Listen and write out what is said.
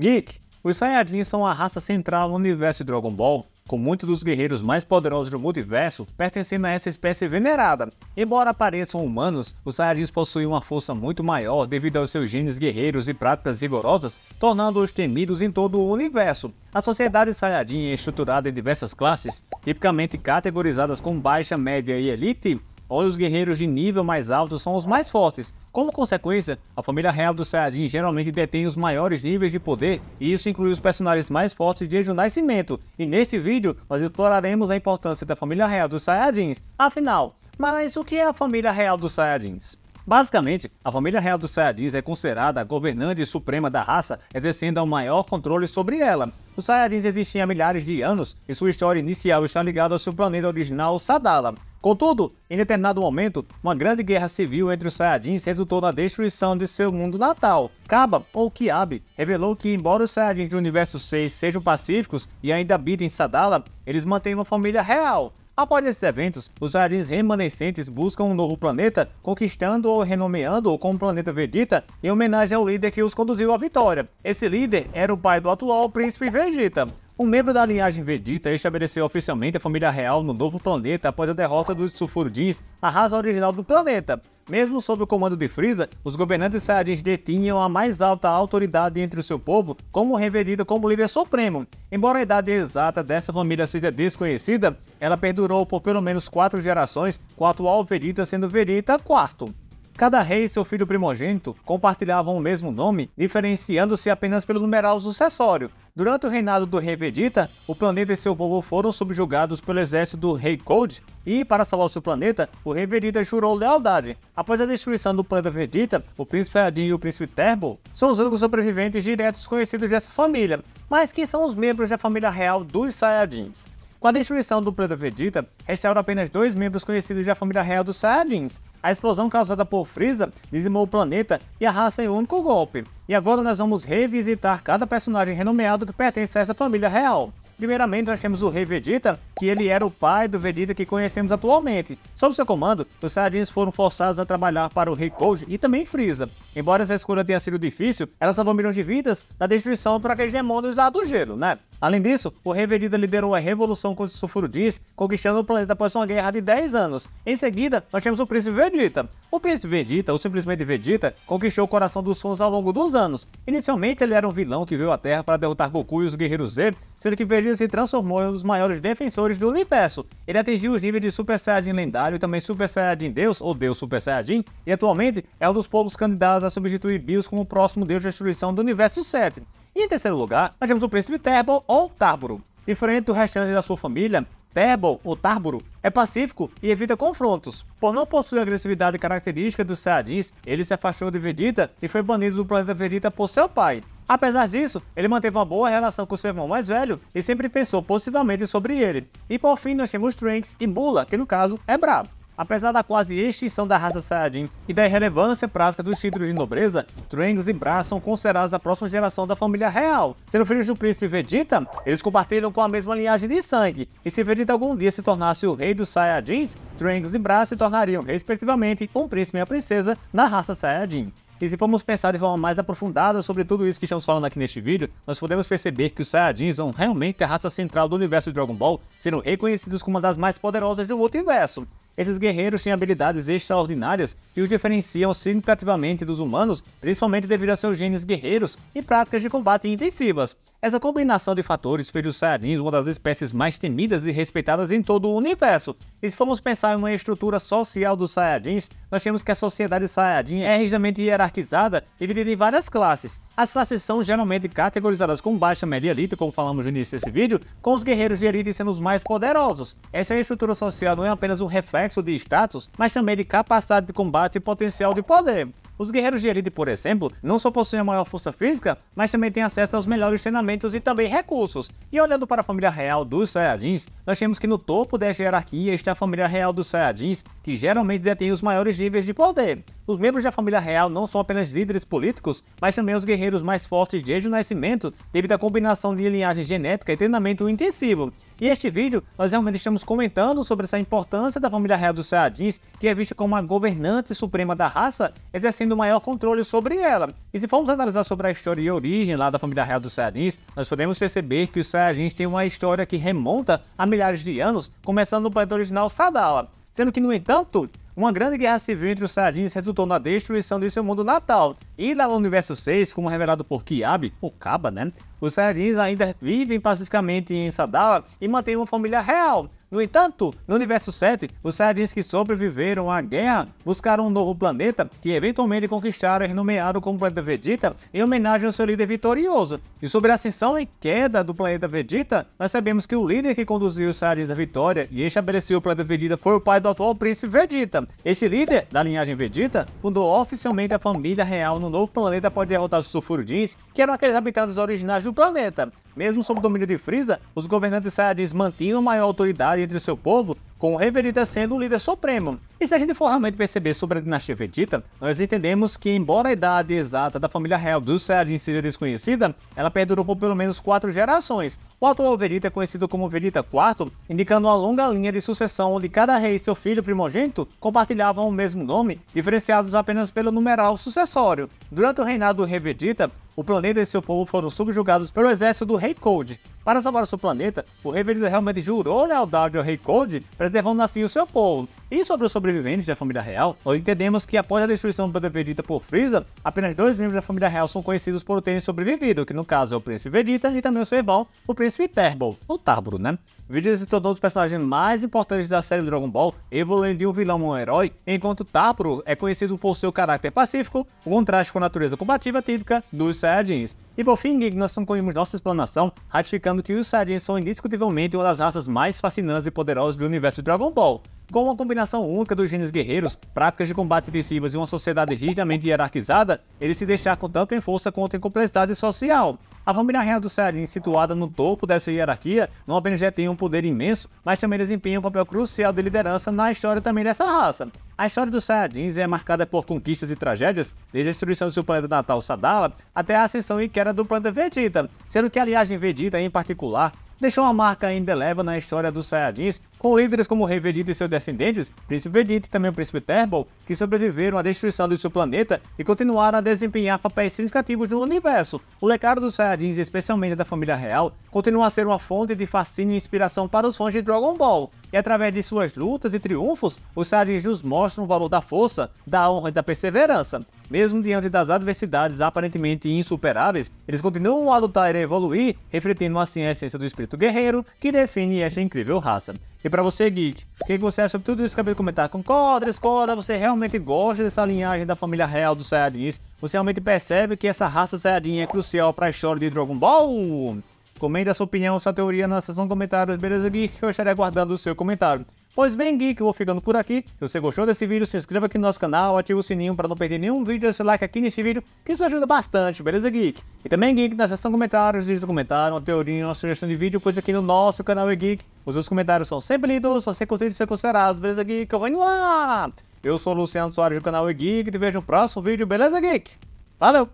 Geek, os Saiyajins são a raça central no universo de Dragon Ball, com muitos dos guerreiros mais poderosos do multiverso pertencendo a essa espécie venerada. Embora pareçam humanos, os Saiyajins possuem uma força muito maior devido aos seus genes guerreiros e práticas rigorosas, tornando-os temidos em todo o universo. A sociedade Saiyajin é estruturada em diversas classes, tipicamente categorizadas como baixa, média e elite, onde os guerreiros de nível mais alto são os mais fortes. Como consequência, a família real do Saiyajin geralmente detém os maiores níveis de poder, e isso inclui os personagens mais fortes de o nascimento. E neste vídeo, nós exploraremos a importância da família real dos Saiyajins. Afinal, mas o que é a família real dos Saiyajins? Basicamente, a família real dos Saiyajins é considerada a governante suprema da raça, exercendo o maior controle sobre ela. Os Saiyajins existem há milhares de anos e sua história inicial está ligada ao seu planeta original, Sadala. Contudo, em determinado momento, uma grande guerra civil entre os Saiyajins resultou na destruição de seu mundo natal. Kaba, ou Kiabe, revelou que embora os Saiyajins do Universo 6 sejam pacíficos e ainda habitem Sadala, eles mantêm uma família real. Após esses eventos, os jardins remanescentes buscam um novo planeta, conquistando ou renomeando-o como Planeta Vegeta em homenagem ao líder que os conduziu à vitória. Esse líder era o pai do atual Príncipe Vegeta. Um membro da linhagem Vegeta estabeleceu oficialmente a família real no novo planeta após a derrota dos Sulfurudins, a raça original do planeta. Mesmo sob o comando de Frieza, os governantes Saiyajins detinham a mais alta autoridade entre o seu povo, como reverida como líder supremo. Embora a idade exata dessa família seja desconhecida, ela perdurou por pelo menos quatro gerações, com a atual Vegeta sendo Vegeta IV. Cada rei e seu filho primogênito compartilhavam o mesmo nome, diferenciando-se apenas pelo numeral sucessório. Durante o reinado do rei Vegeta, o planeta e seu povo foram subjugados pelo exército do rei Cold, e para salvar seu planeta, o rei Vegeta jurou lealdade. Após a destruição do planeta Vegeta, o príncipe Saiyajin e o príncipe Terbo são os únicos sobreviventes diretos conhecidos dessa família. Mas quem são os membros da família real dos Saiyajins? Com a destruição do planeta Vegeta, restaram apenas dois membros conhecidos da família real dos Saiyajins. A explosão causada por Freeza dizimou o planeta e a raça em um único golpe. E agora nós vamos revisitar cada personagem renomeado que pertence a essa família real. Primeiramente, nós temos o Rei Vegeta, que ele era o pai do Vegeta que conhecemos atualmente. Sob seu comando, os Saiyajins foram forçados a trabalhar para o Rei Koji e também Freeza. Embora essa escolha tenha sido difícil, elas salvou milhões de vidas na destruição para aqueles demônios lá do gelo, né? Além disso, o Reverida liderou a Revolução contra o Sulfuro Diz, conquistando o planeta após uma guerra de 10 anos. Em seguida, nós temos o Príncipe Vegeta. O Príncipe Vegeta, ou simplesmente Vegeta, conquistou o coração dos fãs ao longo dos anos. Inicialmente, ele era um vilão que veio à Terra para derrotar Goku e os Guerreiros Z, sendo que Vegeta se transformou em um dos maiores defensores do universo. Ele atingiu os níveis de Super Saiyajin Lendário e também Super Saiyajin Deus, ou Deus Super Saiyajin, e atualmente é um dos poucos candidatos a substituir Bills como o próximo Deus de Destruição do Universo 7. E em terceiro lugar, nós temos o príncipe Terbol ou Tárburo. Diferente do restante da sua família, Terbol ou Tárburo é pacífico e evita confrontos. Por não possuir a agressividade característica dos Saiyajins, ele se afastou de Vegeta e foi banido do planeta Vegeta por seu pai. Apesar disso, ele manteve uma boa relação com seu irmão mais velho e sempre pensou positivamente sobre ele. E por fim nós temos Trunks e Bula, que no caso é brabo. Apesar da quase extinção da raça Saiyajin e da irrelevância prática dos títulos de nobreza, Trunks e Bra são considerados a próxima geração da família real. Sendo filhos do príncipe Vegeta, eles compartilham com a mesma linhagem de sangue, e se Vegeta algum dia se tornasse o rei dos Saiyajins, Trunks e Bra se tornariam, respectivamente, um príncipe e uma princesa na raça Saiyajin. E se formos pensar de forma mais aprofundada sobre tudo isso que estamos falando aqui neste vídeo, nós podemos perceber que os Saiyajins são realmente a raça central do universo de Dragon Ball, sendo reconhecidos como uma das mais poderosas do multiverso. Esses guerreiros têm habilidades extraordinárias que os diferenciam significativamente dos humanos, principalmente devido a seus genes guerreiros e práticas de combate intensivas. Essa combinação de fatores fez os saiyajins uma das espécies mais temidas e respeitadas em todo o universo. E se formos pensar em uma estrutura social dos saiyajins, nós temos que a sociedade saiyajin é rigidamente hierarquizada e dividida em várias classes. As classes são geralmente categorizadas com baixa média elite, como falamos no início desse vídeo, com os guerreiros de elite sendo os mais poderosos. Essa estrutura social não é apenas um reflexo de status, mas também de capacidade de combate e potencial de poder. Os guerreiros de elite, por exemplo, não só possuem a maior força física, mas também têm acesso aos melhores treinamentos e também recursos. E olhando para a família real dos Saiyajins, nós temos que no topo desta hierarquia está a família real dos Saiyajins, que geralmente detém os maiores níveis de poder. Os membros da família real não são apenas líderes políticos, mas também os guerreiros mais fortes desde o nascimento, devido à combinação de linhagem genética e treinamento intensivo. E este vídeo, nós realmente estamos comentando sobre essa importância da família real dos Saiyajins, que é vista como a governante suprema da raça, exercendo o maior controle sobre ela. E se formos analisar sobre a história e origem lá da família real dos Saiyajins, nós podemos perceber que os Saiyajins têm uma história que remonta a milhares de anos, começando no planeta original Sadala. Sendo que, no entanto, uma grande guerra civil entre os Saiyajins resultou na destruição de seu mundo natal, e lá no universo 6, como revelado por Kiabi, o Kaba, né? Os Saiyajins ainda vivem pacificamente em Sadala e mantêm uma família real. No entanto, no universo 7, os Saiyajins que sobreviveram à guerra buscaram um novo planeta que eventualmente conquistaram e nomearam como planeta Vegeta em homenagem ao seu líder vitorioso. E sobre a ascensão e queda do planeta Vegeta, nós sabemos que o líder que conduziu os Saiyajins à vitória e estabeleceu o planeta Vegeta foi o pai do atual príncipe Vegeta. Este líder, da linhagem Vegeta, fundou oficialmente a família real no novo planeta pode derrotar os Sulfuro que eram é aqueles habitantes originais do planeta. Mesmo sob o domínio de Frieza, os governantes Saiyajins mantinham maior autoridade entre seu povo, com Reverita sendo o líder supremo. E se a gente for realmente perceber sobre a dinastia Vegeta, nós entendemos que, embora a idade exata da família real dos Saiyajins seja desconhecida, ela perdurou por pelo menos quatro gerações. O atual Vegeta é conhecido como Vegeta IV, indicando uma longa linha de sucessão onde cada rei e seu filho primogênito compartilhavam o mesmo nome, diferenciados apenas pelo numeral sucessório. Durante o reinado do Rei Vegeta, o planeta e seu povo foram subjugados pelo exército do Rei Cold. Para salvar o seu planeta, o reverendo realmente jurou lealdade ao Rei Cold, preservando assim o seu povo. E sobre os sobreviventes da família real, nós entendemos que após a destruição do planeta Vegeta por Freeza, apenas dois membros da família real são conhecidos por terem sobrevivido, que no caso é o príncipe Vegeta e também o seu irmão, o príncipe Terbol, ou Tarburo, né? Vegeta se tornou um dos personagens mais importantes da série Dragon Ball, evoluindo de um vilão a um herói, enquanto Tapro é conhecido por seu caráter pacífico, o contraste com a natureza combativa típica dos Saiyajins. E por fim, nós concluímos nossa explanação ratificando que os Saiyajins são indiscutivelmente uma das raças mais fascinantes e poderosas do universo de Dragon Ball. Com uma combinação única dos gênios guerreiros, práticas de combate intensivas e uma sociedade rigidamente hierarquizada, ele se com tanto em força quanto em complexidade social. A família real do Saiyajin, situada no topo dessa hierarquia, não apenas já tem um poder imenso, mas também desempenha um papel crucial de liderança na história também dessa raça. A história dos Saiyajins é marcada por conquistas e tragédias, desde a destruição do seu planeta natal Sadala até a ascensão e queda do planeta Vegeta, sendo que a aliagem Vegeta, em particular, deixou uma marca indelével na história dos Saiyajins, com líderes como o Rei Vegeta e seus descendentes, Príncipe Vegeta e também o Príncipe Turbo, que sobreviveram à destruição do seu planeta e continuaram a desempenhar papéis significativos no universo. O legado dos Saiyajins, especialmente da família real, continua a ser uma fonte de fascínio e inspiração para os fãs de Dragon Ball. E através de suas lutas e triunfos, os Saiyajins nos mostram o valor da força, da honra e da perseverança. Mesmo diante das adversidades aparentemente insuperáveis, eles continuam a lutar e a evoluir, refletindo assim a essência do espírito guerreiro que define essa incrível raça. E para você, Geek, o que você acha sobre tudo isso que acabei de comentar? Concorda, discorda? Você realmente gosta dessa linhagem da família real dos Saiyajins? Você realmente percebe que essa raça Saiyajin é crucial para a história de Dragon Ball? Comenta sua opinião, sua teoria na seção de comentários, beleza, Geek? eu estarei aguardando o seu comentário. Pois bem, Geek, eu vou ficando por aqui. Se você gostou desse vídeo, se inscreva aqui no nosso canal, ative o sininho para não perder nenhum vídeo, deixa o like aqui nesse vídeo, que isso ajuda bastante, beleza, Geek? E também, Geek, na seção de comentários, deixe um comentário, uma teoria, uma sugestão de vídeo, coisa aqui no nosso canal é Geek. Os seus comentários são sempre lidos, só sempre curtidos e ser considerados, beleza, Geek? Eu venho lá! Eu sou o Luciano Soares do canal e é Geek, te vejo no próximo vídeo, beleza, Geek? Valeu!